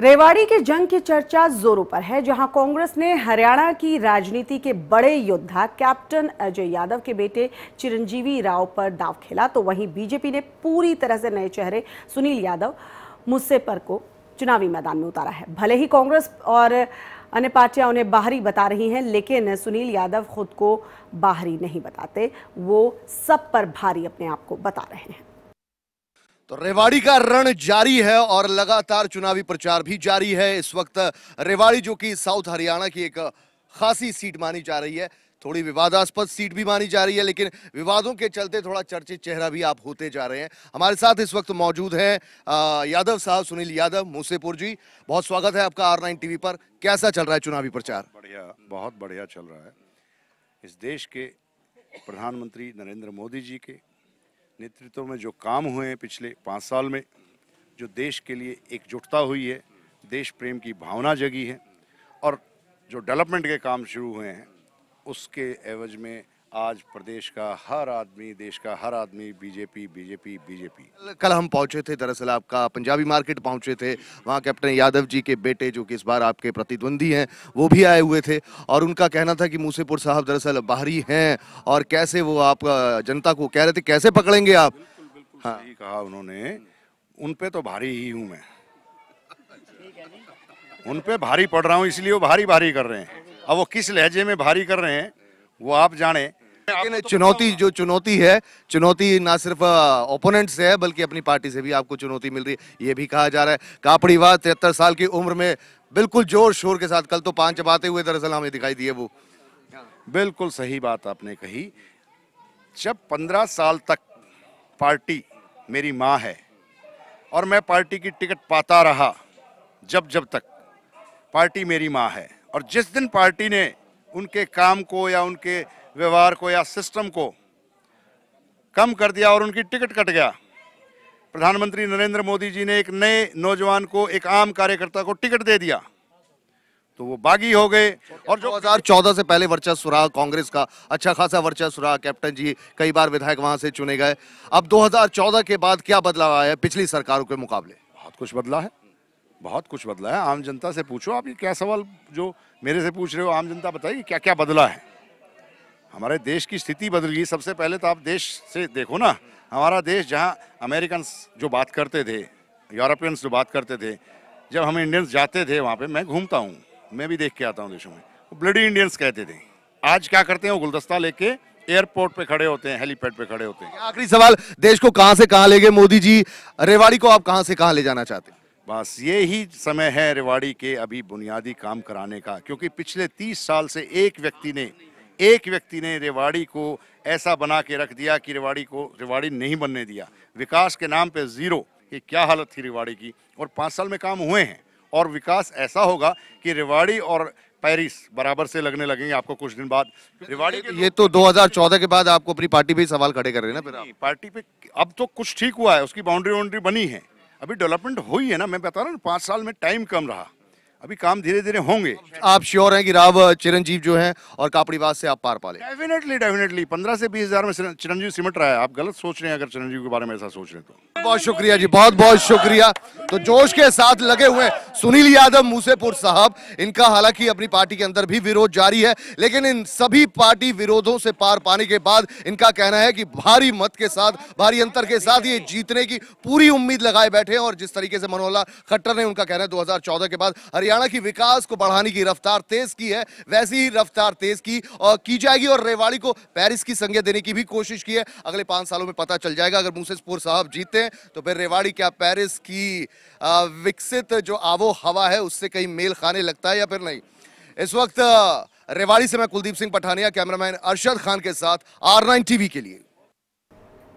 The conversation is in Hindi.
रेवाड़ी के जंग की चर्चा जोरों पर है जहां कांग्रेस ने हरियाणा की राजनीति के बड़े योद्धा कैप्टन अजय यादव के बेटे चिरंजीवी राव पर दाव खेला तो वहीं बीजेपी ने पूरी तरह से नए चेहरे सुनील यादव मुस्से पर को चुनावी मैदान में उतारा है भले ही कांग्रेस और अन्य पार्टियां उन्हें बाहरी बता रही हैं लेकिन सुनील यादव खुद को बाहरी नहीं बताते वो सब पर भारी अपने आप को बता रहे हैं तो रेवाड़ी का रण जारी है और लगातार चुनावी प्रचार भी जारी है इस वक्त रेवाड़ी जो कि साउथ हरियाणा की एक खासी सीट मानी जा रही है थोड़ी विवादास्पद सीट भी मानी जा रही है लेकिन विवादों के चलते थोड़ा चर्चित चेहरा भी आप होते जा रहे हैं हमारे साथ इस वक्त मौजूद हैं यादव साहब सुनील यादव मूसेपुर जी बहुत स्वागत है आपका आर नाइन टीवी पर कैसा चल रहा है चुनावी प्रचार बढ़िया बहुत बढ़िया चल रहा है इस देश के प्रधानमंत्री नरेंद्र मोदी जी के नेतृत्व में जो काम हुए हैं पिछले पाँच साल में जो देश के लिए एकजुटता हुई है देश प्रेम की भावना जगी है और जो डेवलपमेंट के काम शुरू हुए हैं उसके एवज में आज प्रदेश का हर आदमी देश का हर आदमी बीजेपी बीजेपी बीजेपी कल हम पहुंचे थे दरअसल आपका पंजाबी मार्केट पहुंचे थे वहां कैप्टन यादव जी के बेटे जो कि इस बार आपके प्रतिद्वंदी हैं वो भी आए हुए थे और उनका कहना था कि मूसेपुर साहब दरअसल बाहरी हैं और कैसे वो आप जनता को कह रहे थे कैसे पकड़ेंगे आप हाँ सही कहा उन्होंने उन पर तो भारी ही हूँ मैं उन पर भारी पड़ रहा हूँ इसलिए वो भारी भारी कर रहे हैं अब वो किस लहजे में भारी कर रहे हैं वो आप जाने लेकिन तो, तो चुनौती जो चुनौती है चुनौती ना सिर्फ ओपोनेंट से है बल्कि अपनी पार्टी से भी आपको चुनौती मिल रही है ये भी कहा जा रहा है कापड़ीवाद तिहत्तर साल की उम्र में बिल्कुल जोर शोर के साथ कल तो पांच बातें हुए दरअसल हमें दिखाई दिए वो बिल्कुल सही बात आपने कही जब पंद्रह साल तक पार्टी मेरी माँ है और मैं पार्टी की टिकट पाता रहा जब जब तक पार्टी मेरी माँ है और जिस दिन पार्टी ने उनके काम को या उनके व्यवहार को या सिस्टम को कम कर दिया और उनकी टिकट कट गया प्रधानमंत्री नरेंद्र मोदी जी ने एक नए नौजवान को एक आम कार्यकर्ता को टिकट दे दिया तो वो बागी हो गए और जो 2014 से पहले वर्चस्व रहा कांग्रेस का अच्छा खासा वर्चस्व रहा कैप्टन जी कई बार विधायक वहां से चुने गए अब 2014 के बाद क्या बदलाव आया है पिछली सरकारों के मुकाबले बहुत कुछ बदला है बहुत कुछ बदला है आम जनता से पूछो आप ये क्या सवाल जो मेरे से पूछ रहे हो आम जनता बताइए क्या क्या बदला है हमारे देश की स्थिति बदल गई सबसे पहले तो आप देश से देखो ना हमारा देश जहाँ अमेरिकन जो बात करते थे यूरोपियंस जो बात करते थे जब हम इंडियंस जाते थे वहाँ पे मैं घूमता हूँ मैं भी देख के आता हूँ देशों में वो ब्लडी इंडियंस कहते थे आज क्या करते हैं वो गुलदस्ता लेके एयरपोर्ट पे खड़े होते हैं हेलीपैड पे खड़े होते हैं आखिरी सवाल देश को कहाँ से कहाँ ले गए मोदी जी रेवाड़ी को आप कहाँ से कहाँ ले जाना चाहते हैं बस ये ही समय है रेवाड़ी के अभी बुनियादी काम कराने का क्योंकि पिछले तीस साल से एक व्यक्ति ने एक व्यक्ति ने रेवाड़ी को ऐसा बना के रख दिया कि रेवाड़ी को रेवाड़ी नहीं बनने दिया विकास के नाम पे ज़ीरो ये क्या हालत थी रेवाड़ी की और पाँच साल में काम हुए हैं और विकास ऐसा होगा कि रेवाड़ी और पेरिस बराबर से लगने लगेंगे आपको कुछ दिन बाद रिवाड़ी ये तो 2014 के बाद आपको अपनी पार्टी पे ही सवाल खड़े कर रहे हैं ना फिर पार्टी पे अब तो कुछ ठीक हुआ है उसकी बाउंड्री वाउंड्री बनी है अभी डेवलपमेंट हुई है ना मैं बता रहा हूँ पाँच साल में टाइम कम रहा अभी काम धीरे धीरे होंगे आप श्योर हैं कि राव चिरंजीव जो हैं और कापड़ीवास से आप पार पाले डेफिनेटली डेफिनेटली पंद्रह से बीस हजार में चिरंजीव सिमट रहा है आप गलत सोच रहे हैं अगर चिरंजीव के बारे में ऐसा सोच रहे हैं तो बहुत शुक्रिया जी बहुत बहुत शुक्रिया तो जोश के साथ लगे हुए सुनील यादव मूसेपुर साहब इनका हालांकि अपनी पार्टी के अंदर भी विरोध जारी है लेकिन इन सभी पार्टी विरोधों से पार पाने के बाद इनका कहना है कि भारी मत के साथ भारी अंतर के साथ ये जीतने की पूरी उम्मीद लगाए बैठे हैं और जिस तरीके से मनोहर खट्टर ने उनका कहना है दो के बाद हरियाणा की विकास को बढ़ाने की रफ्तार तेज की है वैसी ही रफ्तार तेज की और की जाएगी और रेवाड़ी को पेरिस की संज्ञा देने की भी कोशिश की है अगले पांच सालों में पता चल जाएगा अगर मूसेपुर साहब जीते हैं तो फिर रेवाड़ी क्या पेरिस की विकसित जो आवो हवा है उससे कहीं मेल खाने लगता है या फिर नहीं इस वक्त रेवाड़ी से मैं कुलदीप सिंह पठानिया कैमरामैन अरशद खान के साथ आर नाइन टीवी के लिए